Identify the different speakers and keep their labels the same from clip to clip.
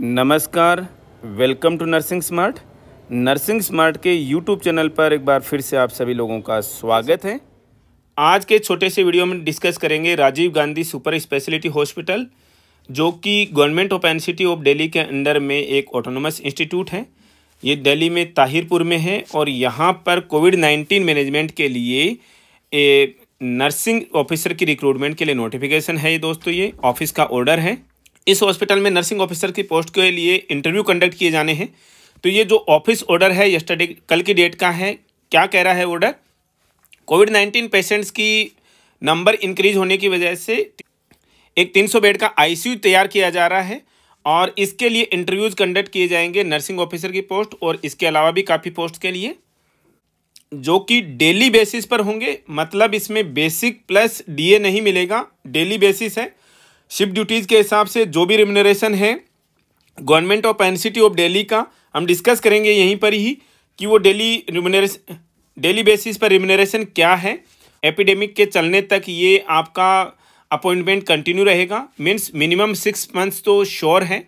Speaker 1: नमस्कार welcome to nursing smart nursing smart के YouTube channel पर एक बार फिर से आप सभी लोगों का स्वागत है आज के छोटे से वीडियो में डिस्कस करेंगे Rajiv Gandhi super speciality hospital जो कि government of NCT of Delhi के अंडर में एक ऑटोनोमस इंस्टीट्यूट है ये दिल्ली में ताहिरपुर में है और यहाँ पर कोविड नाइन्टीन मैनेजमेंट के लिए ए नर्सिंग ऑफिसर की रिक्रूटमेंट के लिए नोटिफिकेशन है ये दोस्तों ये ऑफिस का ऑर्डर है इस हॉस्पिटल में नर्सिंग ऑफिसर की पोस्ट के लिए इंटरव्यू कंडक्ट किए जाने हैं तो ये जो ऑफिस ऑर्डर है यस्टरडे कल की डेट का है क्या कह रहा है ऑर्डर कोविड नाइन्टीन पेशेंट्स की नंबर इंक्रीज होने की वजह से एक 300 बेड का आईसीयू तैयार किया जा रहा है और इसके लिए इंटरव्यूज़ कंडक्ट किए जाएंगे नर्सिंग ऑफिसर की पोस्ट और इसके अलावा भी काफ़ी पोस्ट के लिए जो कि डेली बेसिस पर होंगे मतलब इसमें बेसिक प्लस डीए नहीं मिलेगा डेली बेसिस है शिफ्ट ड्यूटीज़ के हिसाब से जो भी रिम्यूनरेशन है government of N of Delhi का हम डिस्कस करेंगे यहीं पर ही कि वो डेली रिम्यूनरेशन डेली बेसिस पर रिम्यूनरेशन क्या है एपिडेमिक के चलने तक ये आपका अपॉइंटमेंट कंटिन्यू रहेगा मीन्स मिनिमम सिक्स मंथ्स तो श्योर है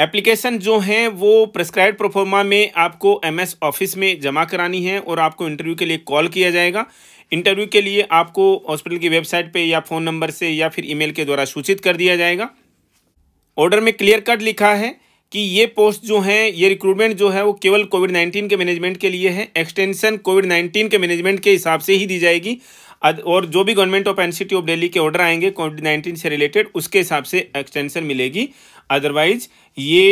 Speaker 1: एप्लीकेशन जो है वो प्रेस्क्राइब प्रोफॉर्मा में आपको एमएस ऑफिस में जमा करानी है और आपको इंटरव्यू के लिए कॉल किया जाएगा इंटरव्यू के लिए आपको हॉस्पिटल की वेबसाइट पे या फ़ोन नंबर से या फिर ईमेल के द्वारा सूचित कर दिया जाएगा ऑर्डर में क्लियर कट लिखा है कि ये पोस्ट जो है ये रिक्रूटमेंट जो है वो केवल कोविड नाइन्टीन के मैनेजमेंट के लिए है एक्सटेंशन कोविड नाइन्टीन के मैनेजमेंट के हिसाब से ही दी जाएगी और जो भी government of NCT of Delhi के ऑर्डर आएंगे कोविड नाइन्टीन से रिलेटेड उसके हिसाब से एक्सटेंशन मिलेगी अदरवाइज ये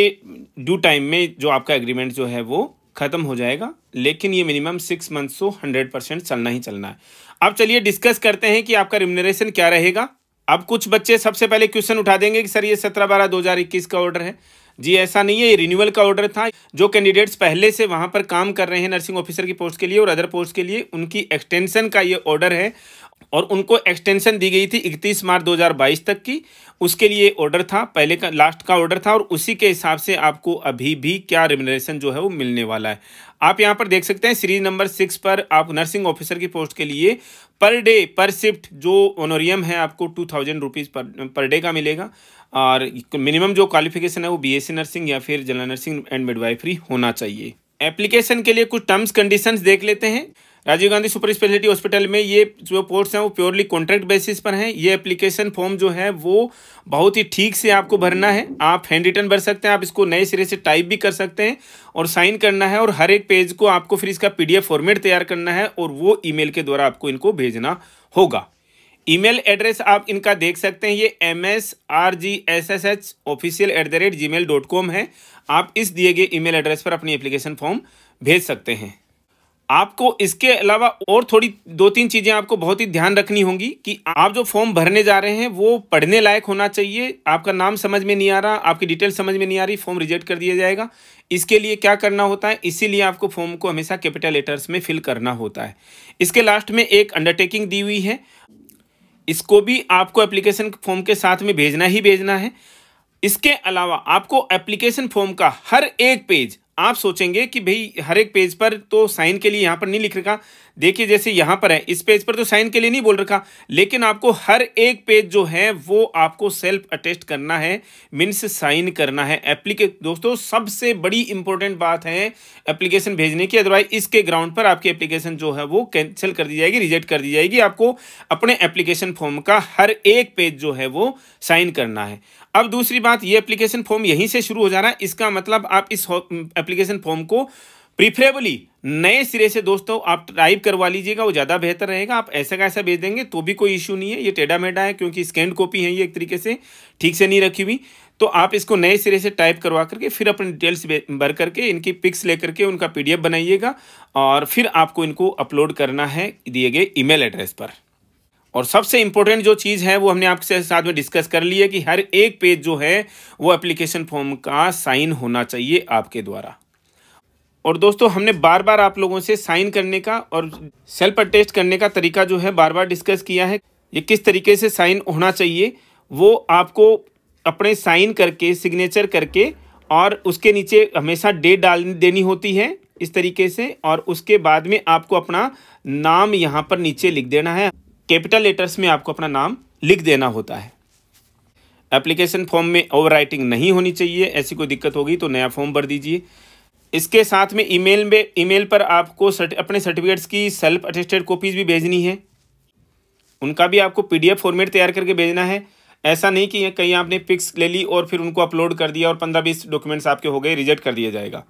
Speaker 1: ड्यू टाइम में जो आपका एग्रीमेंट जो है वो ख़त्म हो जाएगा लेकिन ये मिनिमम सिक्स मंथ्स तो हंड्रेड परसेंट चलना ही चलना है अब चलिए डिस्कस करते हैं कि आपका रिम्यूनरेशन क्या रहेगा अब कुछ बच्चे सबसे पहले क्वेश्चन उठा देंगे कि सर ये सत्रह बारह दो हज़ार इक्कीस का ऑर्डर है जी ऐसा नहीं है ये रिन्यूअल का ऑर्डर था जो कैंडिडेट्स पहले से वहाँ पर काम कर रहे हैं नर्सिंग ऑफिसर की पोस्ट के लिए और अदर पोस्ट के लिए उनकी एक्सटेंशन का ये ऑर्डर है और उनको एक्सटेंशन दी गई थी 31 मार्च 2022 तक की उसके लिए ऑर्डर था पहले का लास्ट का ऑर्डर था और उसी के हिसाब से आपको अभी भी क्या रेमिनेशन जो है वो मिलने वाला है आप यहाँ पर देख सकते हैं सीरीज नंबर सिक्स पर आप नर्सिंग ऑफिसर की पोस्ट के लिए पर डे पर शिफ्ट जो ऑनोरियम है आपको टू थाउजेंड रुपीज़ पर पर डे का मिलेगा और मिनिमम जो क्वालिफिकेशन है वो बीएससी नर्सिंग या फिर जनरल नर्सिंग एंड मिडवाइफरी होना चाहिए एप्लीकेशन के लिए कुछ टर्म्स कंडीशंस देख लेते हैं Rajiv Gandhi super speciality hospital में ये जो पोर्ट्स हैं वो प्योरली कॉन्ट्रैक्ट बेसिस पर हैं ये एप्लीकेशन फॉर्म जो है वो बहुत ही ठीक से आपको भरना है आप हैंड रिटर्न भर सकते हैं आप इसको नए सिरे से टाइप भी कर सकते हैं और साइन करना है और हर एक पेज को आपको फिर इसका पी फॉर्मेट तैयार करना है और वो ई के द्वारा आपको इनको भेजना होगा ईमेल एड्रेस आप इनका देख सकते हैं ये M S R G S S H official at the rate gmail dot com है आप इस दिए गए ईमेल एड्रेस पर अपनी एप्लीकेशन फॉर्म भेज सकते हैं आपको इसके अलावा और थोड़ी दो तीन चीज़ें आपको बहुत ही ध्यान रखनी होंगी कि आप जो फॉर्म भरने जा रहे हैं वो पढ़ने लायक होना चाहिए आपका नाम समझ में नहीं आ रहा आपकी डिटेल समझ में नहीं आ रही फॉर्म रिजेक्ट कर दिया जाएगा इसके लिए क्या करना होता है इसीलिए आपको फॉर्म को हमेशा कैपिटल लेटर्स में फिल करना होता है इसके लास्ट में एक अंडरटेकिंग दी हुई है इसको भी आपको एप्लीकेशन फॉर्म के साथ में भेजना ही भेजना है इसके अलावा आपको एप्लीकेशन फॉर्म का हर एक पेज आप सोचेंगे कि भाई हर एक पेज पर तो साइन के लिए यहाँ पर नहीं लिख रखा देखिए जैसे यहां पर है इस पेज पर तो साइन के लिए नहीं बोल रखा लेकिन आपको हर एक पेज जो है वो आपको सेल्फ अटेस्ट करना है मीन्स साइन करना है एप्लीके दोस्तों सबसे बड़ी इंपॉर्टेंट बात है एप्लीकेशन भेजने की अदरवाइज इसके ग्राउंड पर आपकी एप्लीकेशन जो है वो कैंसिल कर दी जाएगी रिजेक्ट कर दी जाएगी आपको अपने एप्लीकेशन फॉर्म का हर एक पेज जो है वो साइन करना है अब दूसरी बात ये एप्लीकेशन फॉर्म यहीं से शुरू हो जा रहा है इसका मतलब आप इस एप्लीकेशन फॉर्म को प्रिफरेबली नए सिरे से दोस्तों आप टाइप करवा लीजिएगा वो ज़्यादा बेहतर रहेगा आप ऐसा का ऐसा भेज देंगे तो भी कोई इशू नहीं है ये टेढ़ा मेढ़ा है क्योंकि स्कैंड कॉपी है ये एक तरीके से ठीक से नहीं रखी हुई तो आप इसको नए सिरे से टाइप करवा करके फिर अपनी डिटेल्स भर करके इनकी पिक्स ले करके उनका पी बनाइएगा और फिर आपको इनको अपलोड करना है दिए गए ई एड्रेस पर और सबसे इंपॉर्टेंट जो चीज़ है वो हमने आपके साथ में डिस्कस कर ली है कि हर एक पेज जो है वो एप्लीकेशन फॉर्म का साइन होना चाहिए आपके द्वारा और दोस्तों हमने बार बार आप लोगों से साइन करने का और सेल्फ अटेस्ट करने का तरीका जो है बार बार डिस्कस किया है ये किस तरीके से साइन होना चाहिए वो आपको अपने साइन करके सिग्नेचर करके और उसके नीचे हमेशा डेट डाल देनी होती है इस तरीके से और उसके बाद में आपको अपना नाम यहाँ पर नीचे लिख देना है कैपिटल लेटर्स में आपको अपना नाम लिख देना होता है एप्लीकेशन फॉर्म में ओवर नहीं होनी चाहिए ऐसी कोई दिक्कत होगी तो नया फॉर्म भर दीजिए इसके साथ में ईमेल में ईमेल पर आपको सर्ट, अपने सर्टिफिकेट्स की सेल्फ अटेस्टेड कॉपीज़ भी भेजनी है उनका भी आपको पीडीएफ फॉर्मेट तैयार करके भेजना है ऐसा नहीं कि कहीं आपने पिक्स ले ली और फिर उनको अपलोड कर दिया और पंद्रह बीस डॉक्यूमेंट्स आपके हो गए रिजेक्ट कर दिया जाएगा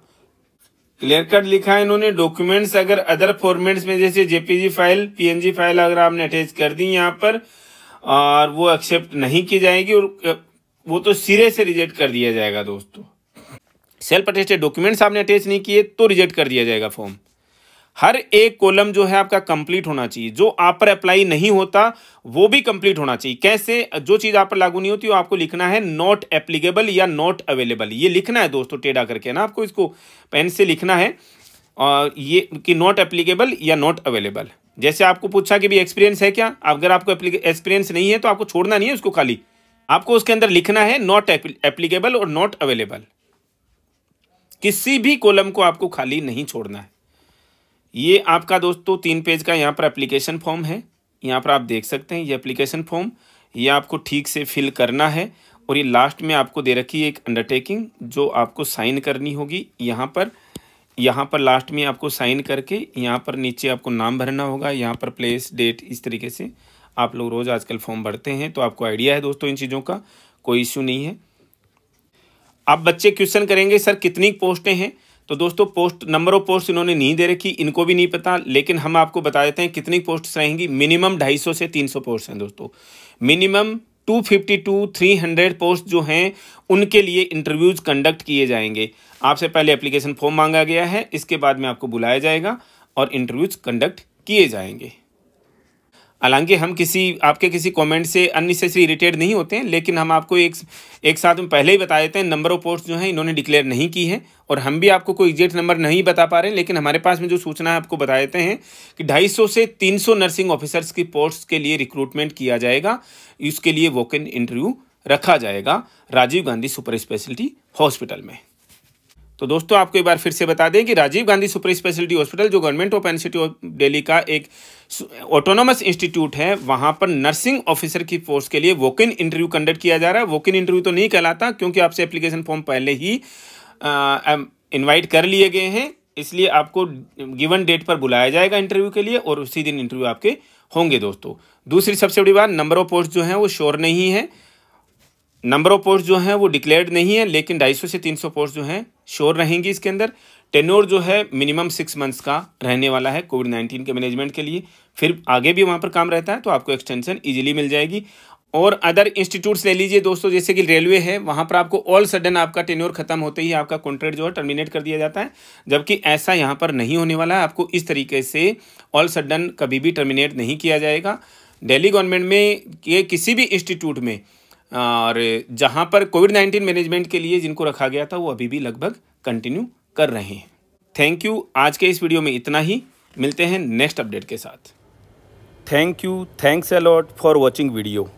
Speaker 1: क्लियर कट लिखा है इन्होंने डॉक्यूमेंट्स अगर अदर फॉर्मेट्स में जैसे जेपीजी फाइल पीएनजी फाइल अगर आपने अटैच कर दी यहाँ पर और वो एक्सेप्ट नहीं की जाएगी और वो तो सिरे से रिजेक्ट कर दिया जाएगा दोस्तों सेल्फ अटेस्टेड डॉक्यूमेंट्स आपने अटैच नहीं किए तो रिजेक्ट कर दिया जाएगा फॉर्म हर एक कॉलम जो है आपका कंप्लीट होना चाहिए जो आप पर अप्लाई नहीं होता वो भी कंप्लीट होना चाहिए कैसे जो चीज़ आप पर लागू नहीं होती वो आपको लिखना है नॉट एप्लीकेबल या नॉट अवेलेबल ये लिखना है दोस्तों टेढ़ा करके ना आपको इसको पेन से लिखना है और ये कि नॉट एप्लीकेबल या नॉट अवेलेबल जैसे आपको पूछा कि भी एक्सपीरियंस है क्या अगर आपको एक्सपीरियंस नहीं है तो आपको छोड़ना नहीं है उसको खाली आपको उसके अंदर लिखना है नॉट एप्लीकेबल और नॉट अवेलेबल किसी भी कॉलम को आपको खाली नहीं छोड़ना है ये आपका दोस्तों तीन पेज का यहाँ पर एप्लीकेशन फॉर्म है यहाँ पर आप देख सकते हैं ये एप्लीकेशन फॉर्म ये आपको ठीक से फिल करना है और ये लास्ट में आपको दे रखी है एक अंडरटेकिंग जो आपको साइन करनी होगी यहाँ पर यहाँ पर लास्ट में आपको साइन करके यहाँ पर नीचे आपको नाम भरना होगा यहाँ पर प्लेस डेट इस तरीके से आप लोग रोज़ आजकल फॉर्म भरते हैं तो आपको आइडिया है दोस्तों इन चीज़ों का कोई इश्यू नहीं है अब बच्चे क्वेश्चन करेंगे सर कितनी पोस्टें हैं तो दोस्तों पोस्ट नंबर ऑफ पोस्ट इन्होंने नहीं दे रखी इनको भी नहीं पता लेकिन हम आपको बता देते हैं कितनी पोस्ट रहेंगी मिनिमम 250 से 300 पोस्ट हैं दोस्तों मिनिमम 252 300 पोस्ट जो हैं उनके लिए इंटरव्यूज कंडक्ट किए जाएंगे आपसे पहले एप्लीकेशन फॉर्म मांगा गया है इसके बाद में आपको बुलाया जाएगा और इंटरव्यूज कंडक्ट किए जाएंगे हालांकि हम किसी आपके किसी कमेंट से अननेसेसरी इरीटेड नहीं होते हैं लेकिन हम आपको एक एक साथ में पहले ही बता देते हैं नंबर ऑफ पोस्ट जो है इन्होंने डिक्लेयर नहीं की है और हम भी आपको कोई एग्जैक्ट नंबर नहीं बता पा रहे हैं लेकिन हमारे पास में जो सूचना है आपको बता देते हैं कि 250 से 300 नर्सिंग ऑफिसर्स की पोस्ट के लिए रिक्रूटमेंट किया जाएगा इसके लिए वोकन इंटरव्यू रखा जाएगा Rajiv Gandhi super speciality hospital में तो दोस्तों आपको एक बार फिर से बता दें कि Rajiv Gandhi super speciality hospital जो government of NCT of Delhi का एक ऑटोनोमस इंस्टीट्यूट है वहाँ पर नर्सिंग ऑफिसर की पोस्ट के लिए वॉक इन इंटरव्यू कंडक्ट किया जा रहा है वोक इन इंटरव्यू तो नहीं कहलाता क्योंकि आपसे एप्लीकेशन फॉर्म पहले ही इन्वाइट कर लिए गए हैं इसलिए आपको गिवन डेट पर बुलाया जाएगा इंटरव्यू के लिए और उसी दिन इंटरव्यू आपके होंगे दोस्तों दूसरी सबसे बड़ी बात नंबर ऑफ पोस्ट जो है वो श्योर नहीं है नंबर ऑफ पोस्ट जो है वो डिक्लेयर्ड नहीं है लेकिन ढाई से तीन पोस्ट जो है श्योर रहेंगी इसके अंदर टेनोर जो है मिनिमम सिक्स मंथ्स का रहने वाला है कोविड नाइन्टीन के मैनेजमेंट के लिए फिर आगे भी वहाँ पर काम रहता है तो आपको एक्सटेंशन ईजिली मिल जाएगी और अदर इंस्टीट्यूट्स ले लीजिए दोस्तों जैसे कि रेलवे है वहाँ पर आपको ऑल सडन आपका टेन्योर खत्म होते ही आपका कॉन्ट्रैक्ट जो है टर्मिनेट कर दिया जाता है जबकि ऐसा यहाँ पर नहीं होने वाला है आपको इस तरीके से ऑल सडन कभी भी टर्मिनेट नहीं किया जाएगा डेली गवर्नमेंट में ये किसी भी इंस्टीट्यूट में और जहाँ पर कोविड नाइन्टीन मैनेजमेंट के लिए जिनको रखा गया था वो अभी भी लगभग कंटिन्यू कर रहे हैं थैंक यू आज के इस वीडियो में इतना ही मिलते हैं नेक्स्ट अपडेट के साथ thank you thanks a lot for watching video